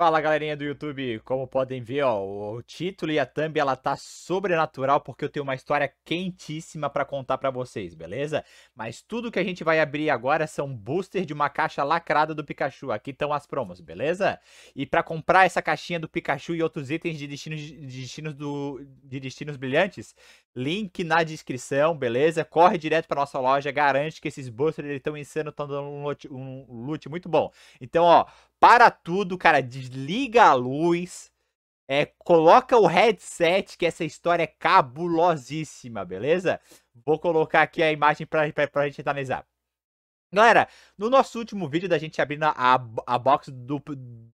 Fala galerinha do YouTube, como podem ver, ó, o título e a thumb ela tá sobrenatural porque eu tenho uma história quentíssima para contar para vocês, beleza? Mas tudo que a gente vai abrir agora são boosters de uma caixa lacrada do Pikachu, aqui estão as promos, beleza? E para comprar essa caixinha do Pikachu e outros itens de destinos, de destinos, do, de destinos brilhantes, link na descrição, beleza? Corre direto para nossa loja, garante que esses boosters estão insano, estão dando um loot, um loot muito bom. Então, ó, para tudo, cara, desliga a luz, é, coloca o headset, que essa história é cabulosíssima, beleza? Vou colocar aqui a imagem para a gente analisar. Galera, no nosso último vídeo da gente abrindo a, a box do,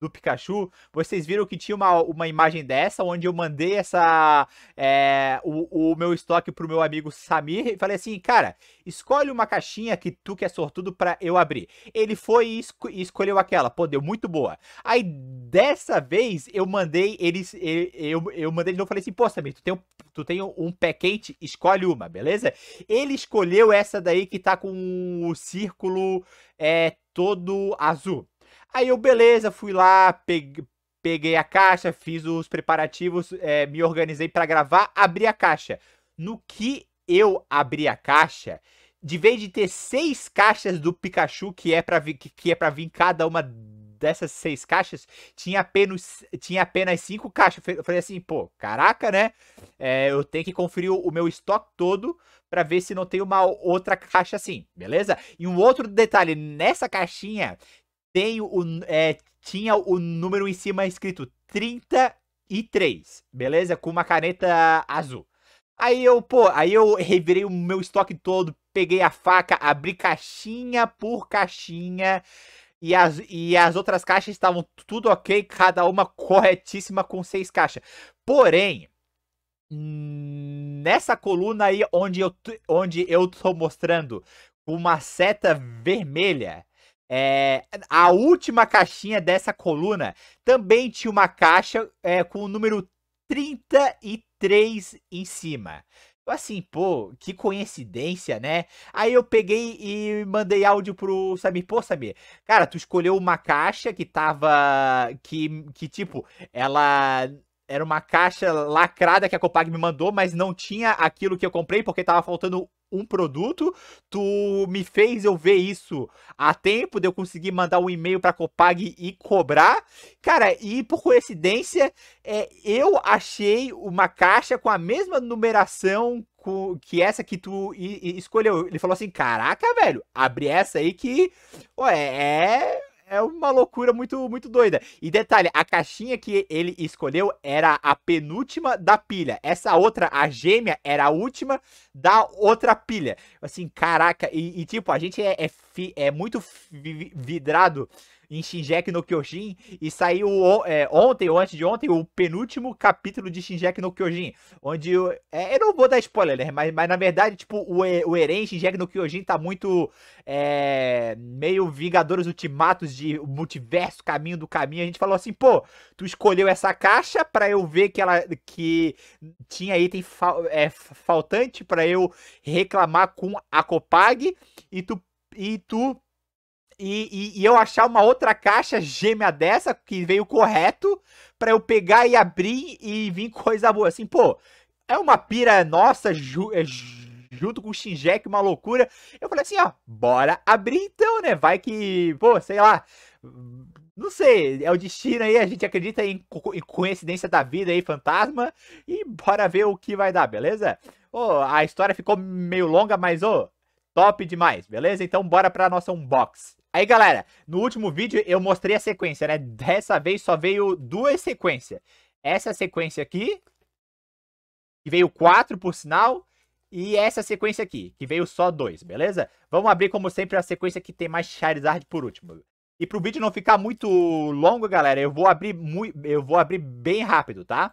do Pikachu, vocês viram que tinha uma, uma imagem dessa, onde eu mandei essa é, o, o meu estoque pro meu amigo Samir e falei assim, cara, escolhe uma caixinha que tu quer é sortudo pra eu abrir. Ele foi e, esco e escolheu aquela, pô, deu muito boa. Aí, dessa vez, eu mandei ele, ele eu, eu mandei de novo, falei assim, pô, Samir, tu tem um, tu tem um pé quente, escolhe uma, beleza? Ele escolheu essa daí que tá com o circo círculo é todo azul. Aí eu, beleza, fui lá, peguei, a caixa, fiz os preparativos, é, me organizei para gravar, abri a caixa. No que eu abri a caixa, de vez de ter seis caixas do Pikachu que é para vir, que é para vir cada uma dessas seis caixas, tinha apenas, tinha apenas cinco caixas. Eu falei assim, pô, caraca, né? É, eu tenho que conferir o, o meu estoque todo para ver se não tem uma outra caixa assim, beleza? E um outro detalhe, nessa caixinha tem o, é, tinha o número em cima escrito 33, beleza? Com uma caneta azul. Aí eu, pô, aí eu revirei o meu estoque todo, peguei a faca, abri caixinha por caixinha, e as, e as outras caixas estavam tudo ok, cada uma corretíssima com seis caixas. Porém, nessa coluna aí onde eu, onde eu tô mostrando uma seta vermelha, é, a última caixinha dessa coluna também tinha uma caixa é, com o número 33 em cima assim, pô, que coincidência, né? Aí eu peguei e mandei áudio pro Samir. Pô, Samir, cara, tu escolheu uma caixa que tava. que, que tipo, ela. Era uma caixa lacrada que a Copag me mandou, mas não tinha aquilo que eu comprei porque tava faltando um produto, tu me fez eu ver isso a tempo de eu conseguir mandar um e-mail para Copag e cobrar. Cara, e por coincidência, é, eu achei uma caixa com a mesma numeração que essa que tu escolheu. Ele falou assim: "Caraca, velho, abre essa aí que, ué, é é uma loucura muito, muito doida. E detalhe, a caixinha que ele escolheu era a penúltima da pilha. Essa outra, a gêmea, era a última da outra pilha. Assim, caraca. E, e tipo, a gente é, é, fi, é muito vidrado em Shinjek no Kyojin e saiu é, ontem ou antes de ontem o penúltimo capítulo de Shinjek no Kyojin, onde eu, é, eu não vou dar spoiler, né? mas, mas na verdade, tipo, o, é, o Eren Shinjek no Kyojin tá muito é, meio Vingadores Ultimatos de multiverso, caminho do caminho. A gente falou assim, pô, tu escolheu essa caixa para eu ver que ela que tinha item é, faltante para eu reclamar com a Copag e tu e tu e, e, e, eu achar uma outra caixa gêmea dessa que veio correto para eu pegar e abrir e vir coisa boa. Assim, pô, é uma pira nossa ju, é, junto com o Shinjek, uma loucura. Eu falei assim, ó, bora abrir então, né? Vai que, pô, sei lá. Não sei, é o destino aí, a gente acredita em, em coincidência da vida aí, fantasma, e bora ver o que vai dar, beleza? Oh, a história ficou meio longa, mas ô, oh, top demais, beleza? Então bora pra nossa unbox. Aí, galera, no último vídeo eu mostrei a sequência, né? Dessa vez só veio duas sequências. Essa sequência aqui, que veio quatro, por sinal, e essa sequência aqui, que veio só dois, beleza? Vamos abrir, como sempre, a sequência que tem mais Charizard por último. E pro vídeo não ficar muito longo, galera, eu vou abrir, muito, eu vou abrir bem rápido, tá?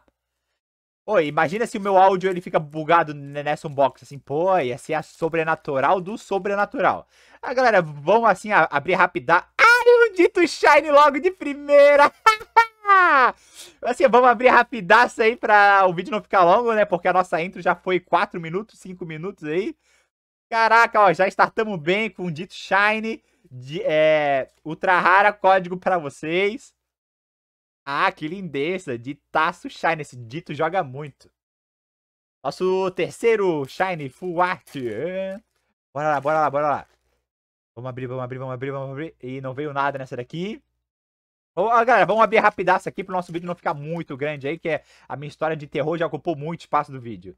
Pô, imagina se o meu áudio ele fica bugado nessa unbox, assim, pô, ia ser a sobrenatural do sobrenatural. Ah, galera, vamos assim abrir rapidar. Ai, um dito Shine logo de primeira! assim, vamos abrir rapidaço aí pra o vídeo não ficar longo, né? Porque a nossa intro já foi 4 minutos, 5 minutos aí. Caraca, ó, já startamos bem com o dito Shine de é, Ultra Rara, código pra vocês. Ah, que lindeza! De Taço Shine. Esse dito joga muito. Nosso terceiro Shine Full Art. Bora lá, bora lá, bora lá. Vamos abrir, vamos abrir, vamos abrir, vamos abrir. E não veio nada nessa daqui. oh, galera, vamos abrir rapidaço aqui pro nosso vídeo não ficar muito grande aí, que é a minha história de terror já ocupou muito espaço do vídeo.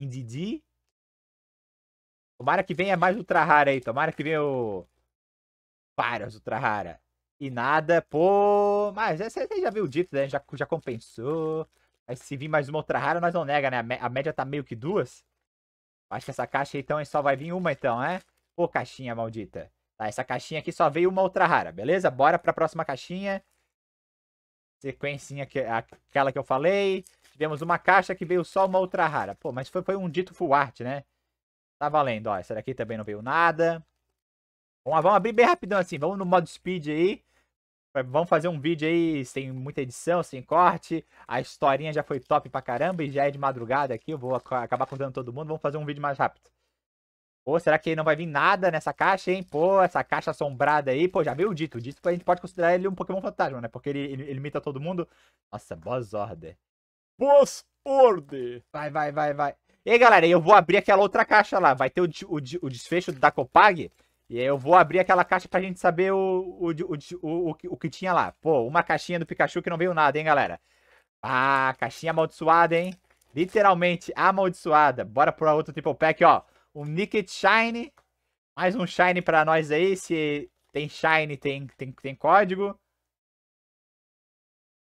Indidi. Tomara que venha mais ultra rara aí. Tomara que venha o... várias ultra rara e nada. Pô, mas você já viu dito, né? Já, já compensou. Mas se vir mais uma outra rara, nós não nega, né? A, a, média tá meio que duas. Acho que essa caixa então só vai vir uma então, é? Né? Pô, caixinha maldita. Tá, essa caixinha aqui só veio uma outra rara, beleza? Bora pra próxima caixinha. Sequencinha, que, aquela que eu falei. Tivemos uma caixa que veio só uma outra rara. Pô, mas foi, foi um dito full art, né? Tá valendo, ó. Essa daqui também não veio nada. Vamos, vamos abrir bem rapidão assim. Vamos no modo speed aí. Vamos fazer um vídeo aí sem muita edição, sem corte. A historinha já foi top pra caramba e já é de madrugada aqui. Eu vou acabar contando todo mundo. Vamos fazer um vídeo mais rápido. Pô, será que não vai vir nada nessa caixa, hein? Pô, essa caixa assombrada aí. Pô, já veio o dito. O dito a gente pode considerar ele um Pokémon fantasma, né? Porque ele, ele, ele imita todo mundo. Nossa, Boss Order. Boss Order! Vai, vai, vai, vai. E aí, galera, eu vou abrir aquela outra caixa lá. Vai ter o, o, o desfecho da Copag. E aí eu vou abrir aquela caixa pra gente saber o, o, o, o, o que tinha lá. Pô, uma caixinha do Pikachu que não veio nada, hein, galera? Ah, caixinha amaldiçoada, hein? Literalmente amaldiçoada. Bora pro outro Triple Pack, ó. Um Naked Shine. Mais um Shine pra nós aí. Se tem Shine, tem, tem, tem código.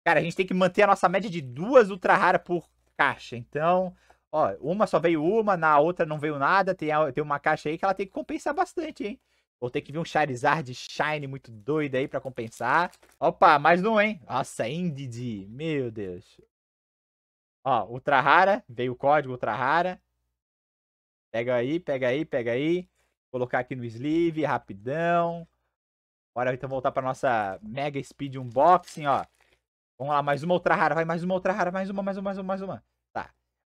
Cara, a gente tem que manter a nossa média de duas Ultra Rara por caixa. Então, Ó, uma só veio uma, na outra não veio nada. Tem, tem uma caixa aí que ela tem que compensar bastante, hein? Vou ter que vir um Charizard Shine muito doido aí pra compensar. Opa, mais um, hein? Nossa, Indidi. Meu Deus. Ó, Ultra Rara. Veio o código Ultra Rara. Pega aí, pega aí, pega aí. Colocar aqui no sleeve, rapidão. Bora então voltar pra nossa Mega Speed Unboxing, ó. Vamos lá, mais uma Ultra Rara. Vai, mais uma Ultra Rara. Mais uma, mais uma, mais uma, mais uma.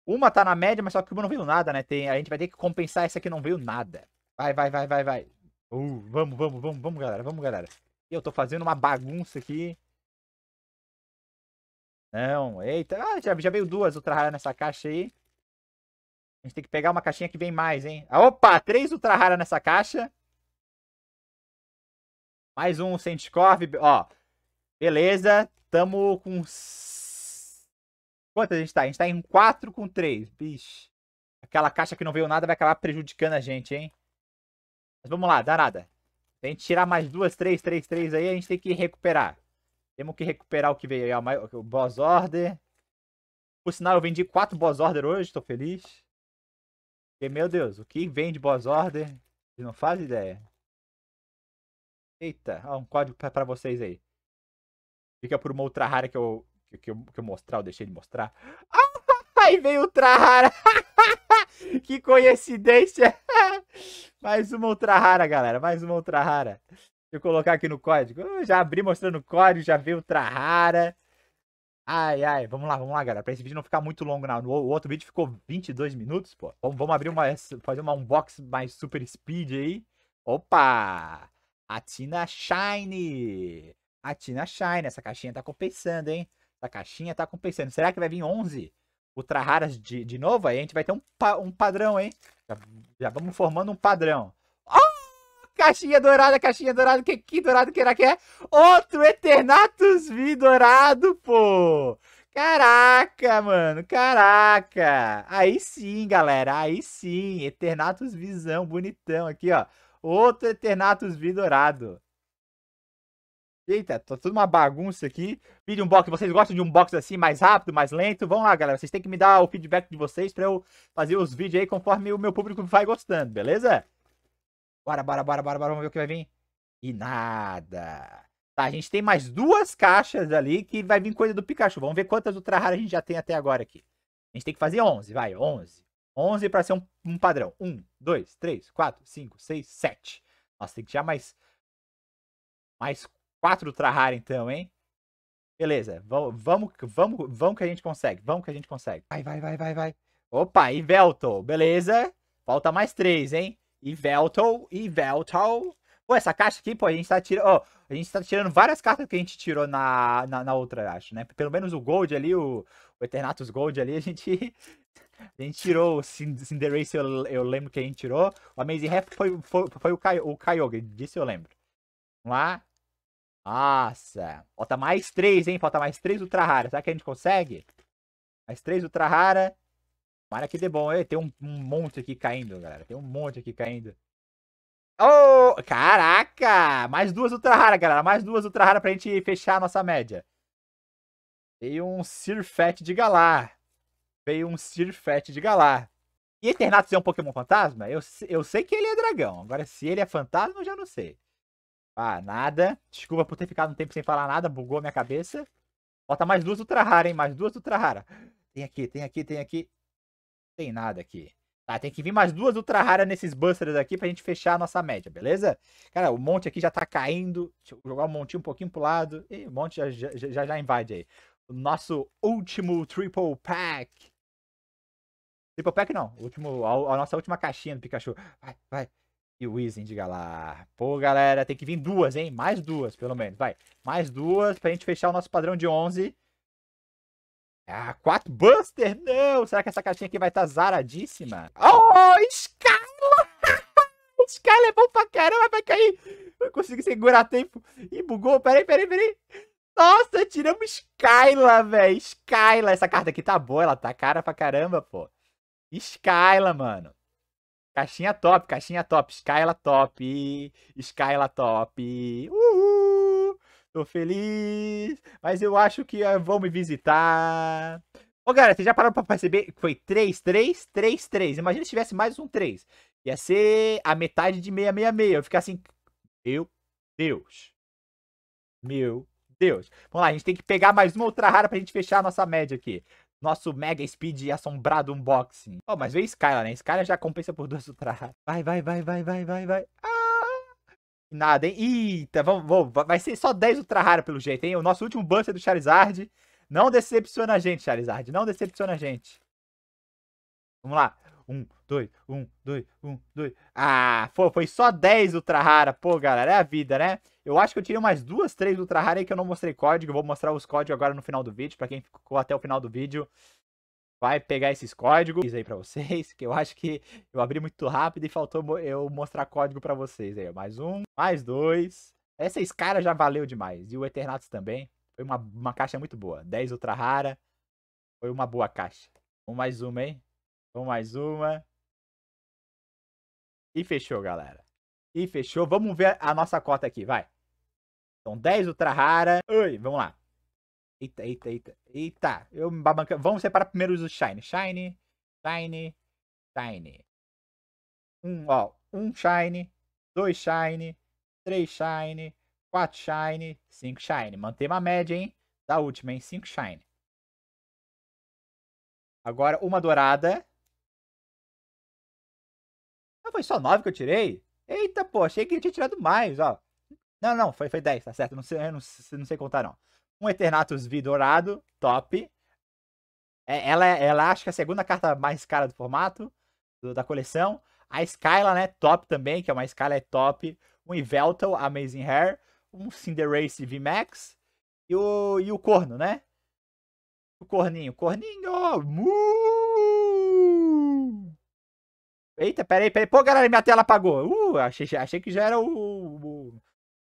Uma tá na média, mas só que uma não veio nada, né? Tem, a gente vai ter que compensar essa que não veio nada. Vai, vai, vai, vai, vai. Uh, vamos, vamos, vamos, vamos, galera. Vamos, galera. Eu tô fazendo uma bagunça aqui. Não, eita. Ah, já, já veio duas Ultra Rara nessa caixa aí. A gente tem que pegar uma caixinha que vem mais, hein? Ah, opa, três Ultra Rara nessa caixa. Mais um Sentikov. Ó, beleza. Tamo com Quanto a gente tá? A gente tá em 4 com 3. Bicho. Aquela caixa que não veio nada vai acabar prejudicando a gente, hein? Mas vamos lá, dá Se a gente tirar mais duas, três, três, três aí, a gente tem que recuperar. Temos que recuperar o que veio aí, o Boss Order. Por sinal, eu vendi quatro Boss Order hoje, tô feliz. Porque, meu Deus, o que vem de Boss Order? Vocês não faz ideia. Eita, ó, um código pra, pra vocês aí. Fica por uma outra rara que eu que eu, que eu mostrar, eu deixei de mostrar. Aí veio o Trahara. que coincidência. Mais uma Ultra Rara, galera. Mais uma Ultra Rara. Deixa eu colocar aqui no código. Eu ah, já abri mostrando o código, já veio Ultra Rara. Ai, ai. Vamos lá, vamos lá, galera. Pra esse vídeo não ficar muito longo, não. O outro vídeo ficou 22 minutos, pô. Vamos, vamos abrir uma... Fazer uma unbox mais super speed aí. Opa! A Tina Shine! A Tina Shine. Essa caixinha tá compensando, hein? da caixinha, tá compensando. Será que vai vir 11 ultra raras de, de novo? Aí a gente vai ter um, pa, um padrão, hein? Já, já, vamos formando um padrão. Oh! Caixinha dourada, caixinha dourada, que, que dourado que era que é? Outro Eternatus V dourado, pô! Caraca, mano, caraca! Aí sim, galera, aí sim, Eternatus Visão, bonitão aqui, ó. Outro Eternatus V dourado. Eita, tá tudo uma bagunça aqui. um box. vocês gostam de um box assim, mais rápido, mais lento? Vamos lá, galera. Vocês têm que me dar o feedback de vocês pra eu fazer os vídeos aí conforme o meu público vai gostando, beleza? Bora, bora, bora, bora, bora. Vamos ver o que vai vir. E nada. Tá, a gente tem mais duas caixas ali que vai vir coisa do Pikachu. Vamos ver quantas Ultra Rara a gente já tem até agora aqui. A gente tem que fazer 11, vai, 11. 11 pra ser um, um padrão. 1, 2, 3, 4, 5, 6, 7. Nossa, tem que tirar mais... Mais Quatro Trahar, então, hein? Beleza, vamos, vamos, vamos, que a gente consegue, vamos que a gente consegue. Vai, vai, vai, vai, vai. Opa, e Veltol, beleza? Falta mais três, hein? E Veltol, e Veltol. Pô, essa caixa aqui, pô, a gente tá tirando. a gente tá tirando várias cartas que a gente tirou na, na, na outra, acho, né? Pelo menos o Gold ali, o, o Eternatus Gold ali, a gente. A gente tirou o Cinderace, eu, eu lembro que a gente tirou. O Amazing Ref foi, foi, foi o, Kai, o Kyogre, disso eu lembro. Vamos lá. Nossa. Falta mais três, hein? Falta mais três ultra rara. Será que a gente consegue? Mais três ultra rara. Para que dê bom. Ei, tem um, um, monte aqui caindo, galera. Tem um monte aqui caindo. Oh! Caraca! Mais duas ultra rara, galera. Mais duas ultra rara pra gente fechar a nossa média. Veio um Sirfet de Galar. Veio um Sirfet de Galar. E Eternatus é um Pokémon fantasma? Eu, eu sei que ele é dragão. Agora, se ele é fantasma, eu já não sei. Ah, nada. Desculpa por ter ficado um tempo sem falar nada, bugou a minha cabeça. Bota mais duas ultra rara, hein? Mais duas ultra rara. Tem aqui, tem aqui, tem aqui. Tem nada aqui. Tá, tem que vir mais duas ultra Rara nesses busters aqui pra gente fechar a nossa média, beleza? Cara, o monte aqui já tá caindo. Deixa eu jogar um montinho um pouquinho pro lado. E o monte já já, já já invade aí. O nosso último triple pack. Triple pack não. último, a, a nossa última caixinha do Pikachu. Vai, vai e o Izen de Galar. Pô, galera, tem que vir duas, hein? Mais duas, pelo menos. Vai. Mais duas pra gente fechar o nosso padrão de 11. Ah, 4 Buster? Não! Será que essa caixinha aqui vai estar tá zaradíssima? Oh, Scala! Scala é bom pra caramba, vai cair! Não consegui segurar tempo. Ih, bugou. Peraí, peraí, peraí. Nossa, tiramos Skyla, velho. Skyla. Essa carta aqui tá boa, ela tá cara pra caramba, pô. Skyla, mano. Caixinha top, caixinha top. Skyla top. Skyla top. Uhul! Tô feliz. Mas eu acho que eh, vão me visitar. Ô, galera, vocês já pararam pra perceber que foi 3, 3, 3, 3. Imagina se tivesse mais um 3. Ia ser a metade de 666. Eu ficar assim. Meu Deus. Meu Deus. Vamos lá, a gente tem que pegar mais uma outra rara pra gente fechar a nossa média aqui nosso mega speed assombrado unboxing. Oh, mas veio Skyla, né? Skyla já compensa por duas ultra. Vai, vai, vai, vai, vai, vai, vai. Ah! Nada, hein? Eita, vamos, vamos. vai ser só 10 ultra rara pelo jeito, hein? O nosso último buster do Charizard. Não decepciona a gente, Charizard. Não decepciona a gente. Vamos lá. Um, 2, 1, 2, 1, 2. Ah, foi, foi só 10 ultra rara. Pô, galera, é a vida, né? Eu acho que eu tirei mais duas, três ultra rara aí que eu não mostrei código. Eu vou mostrar os códigos agora no final do vídeo. Pra quem ficou até o final do vídeo, vai pegar esses códigos aí pra vocês. Que eu acho que eu abri muito rápido e faltou eu mostrar código pra vocês aí. Mais um, mais dois. esses caras já valeu demais. E o Eternatus também. Foi uma, uma caixa muito boa. 10 ultra rara. Foi uma boa caixa. Vamos mais uma, hein? Vamos mais uma. E fechou, galera. E fechou. Vamos ver a nossa cota aqui, vai. Então, 10 ultra rara. Oi, vamos lá. Eita, eita, eita. Eita, eu me babanca. Vamos separar primeiro os Shine. Shine, Shine, Shine. Um, ó. Um Shine, dois Shine, três Shine, quatro Shine, cinco Shine. Mantém uma média, hein? Da última, hein? Cinco Shine. Agora, uma dourada foi só 9 que eu tirei? Eita, pô, achei que ele tinha tirado mais, ó. Não, não, foi, foi 10, tá certo. Não sei, não, não sei contar, não. Um Eternatus V dourado, top. É, ela, é, ela acho que é a segunda carta mais cara do formato, do, da coleção. A Skyla, né, top também, que é uma Skyla é top. Um Iveltal, Amazing Hair. Um Cinderace V-Max. E o, e o Corno, né? O Corninho. Corninho! Mu! Eita, peraí, peraí. Pô, galera, minha tela apagou. Uh, achei, achei que já era o, o, o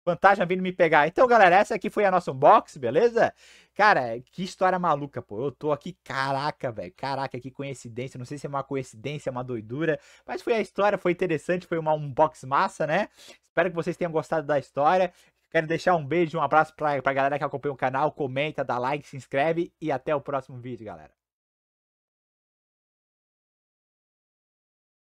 fantasma vindo me pegar. Então, galera, essa aqui foi a nossa unboxing, beleza? Cara, que história maluca, pô. Eu tô aqui, caraca, velho. Caraca, que coincidência. Não sei se é uma coincidência, é uma doidura. Mas foi a história, foi interessante, foi uma unboxing massa, né? Espero que vocês tenham gostado da história. Quero deixar um beijo, um abraço pra, pra galera que acompanha o canal. Comenta, dá like, se inscreve e até o próximo vídeo, galera.